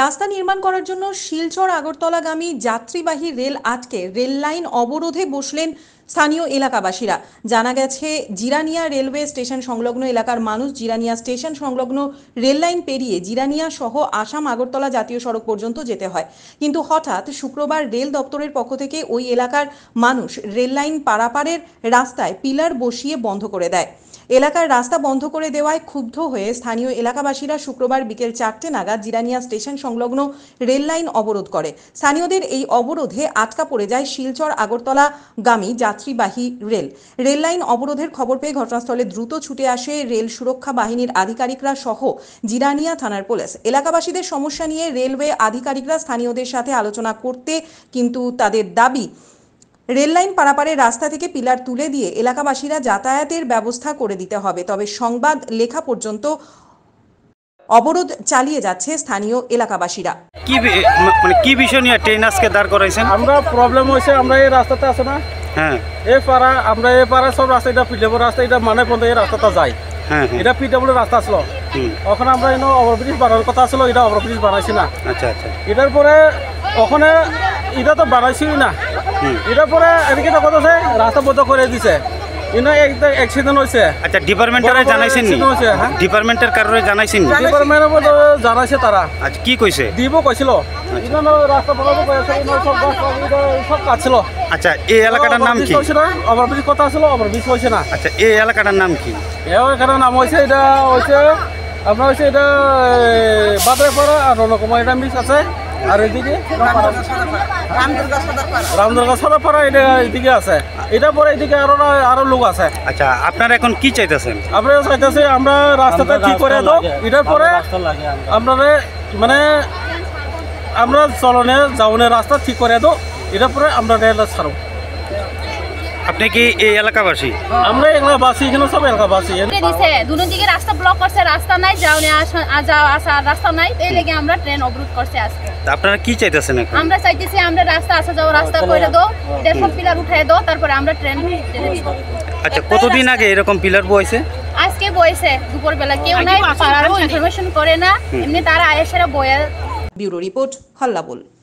রাস্তা নির্মাণ করার জন্য শিলচর আগরতলাগামী যাত্রীবাহী রেল আটকে রেল লাইন অবরোধে বসলেন স্থানীয় এলাকাবাসীরা জানা গেছে জিরানিয়া রেলওয়ে স্টেশন সংলগ্ন এলাকার মানুষ জিরানিয়া স্টেশন সংলগ্ন রেল লাইন পেরিয়ে জিরানিয়া সহ আসাম আগরতলা জাতীয় সড়ক পর্যন্ত যেতে হয় কিন্তু হঠাৎ শুক্রবার রেল দপ্তরের পক্ষ থেকে ওই এলাকার মানুষ রেল লাইন পারাপারের রাস্তায় পিলার বসিয়ে বন্ধ করে দেয় এলাকার রাস্তা বন্ধ করে দেওয়ায় ক্ষুব্ধ হয়ে স্থানীয় এলাকাবাসীরা শুক্রবার বিকেল চারটে নাগাদ জিরানিয়া স্টেশন সংলগ্ন রেল লাইন অবরোধ করে স্থানীয়দের এই অবরোধে আটকা পড়ে যায় শিলচর আগরতলা গামী যাত্রীবাহী রেল রেল লাইন অবরোধের খবর পেয়ে ঘটনাস্থলে দ্রুত ছুটে আসে রেল সুরক্ষা বাহিনীর আধিকারিকরা সহ জিরানিয়া থানার পুলিশ এলাকাবাসীদের সমস্যা নিয়ে রেলওয়ে আধিকারিকরা স্থানীয়দের সাথে আলোচনা করতে কিন্তু তাদের দাবি রেললাইন পারাপারে রাস্তা থেকে পিলার তুলে দিয়ে এলাকাবাসীরা যাতায়াতের ব্যবস্থা করে দিতে হবে তবে সংবাদ লেখা পর্যন্ত অবরোধ চালিয়ে যাচ্ছে স্থানীয় এলাকাবাসীরা কি মানে কি বিষয় নিয়ে ট্রেন আজকে দাঁড় করাইছেন আমরা প্রবলেম হয়েছে আমরা এই রাস্তাতে আছে না হ্যাঁ এ পাড়া আমরা এ পাড়া সব রাস্তা এটা পিডাব্লিউ রাস্তা এটা মানে পর্যন্ত এই রাস্তাটা যায় হ্যাঁ, হ্যাঁ। এটা পিডাব্লিউ রাস্তা আসলো ওখানে আমরা এনে ওভারব্রিজ বানানোর কথা আসলো এটা ওভারব্রিজ বানাইছি না আচ্ছা আচ্ছা এটার পরে ওখানে এটা তো বানাইছি না এটার পরে এদিকে তো কথা আছে রাস্তা বন্ধ করে দিছে অ্যাক্সিডেন্ট হয়েছে আচ্ছা ডিপার্টমেন্টের জানাইছেন নি ডিপার্টমেন্টের হ্যাঁ। কারণে জানাইছেন নি জানাইছে তারা আচ্ছা কি কইছে দিব কইছিল আচ্ছা। রাস্তা আচ্ছা এই এলাকাটার নাম কি ওভারব্রিজ কথা ছিল ওভারব্রিজ হইছে না আচ্ছা এই এলাকাটার নাম কি এই নাম হইছে এটা হইছে আপনার হচ্ছে এটা বাদরে পাড়া এটা মিক্স আছে লোক আছে আচ্ছা এখন কি আপনারা আমরা ঠিক দাও পরে মানে আমরা চলনে যাওনে রাস্তা ঠিক করে দো এটার পরে আমরা রেল ছাড়ব আপনি কি এই এলাকাবাসী আমরা এলাকাবাসী এখানে সব এলাকাবাসী এনে দিছে দুনো দিকে রাস্তা ব্লক করছে রাস্তা নাই যাও নে যাও আসা রাস্তা নাই এই লাগি আমরা ট্রেন অবরোধ করছে আজকে আপনারা কি চাইতেছেন এখন আমরা চাইতেছি আমরা রাস্তা আসা যাওয়া রাস্তা করে দাও এটা সব পিলার উঠায় দাও তারপরে আমরা ট্রেন আচ্ছা কতদিন আগে এরকম পিলার বইছে আজকে বইছে দুপুর বেলা কেউ নাই পাড়ারও ইনফরমেশন করে না এমনি তারা আয়েশারা বয়া ব্যুরো রিপোর্ট হল্লাবল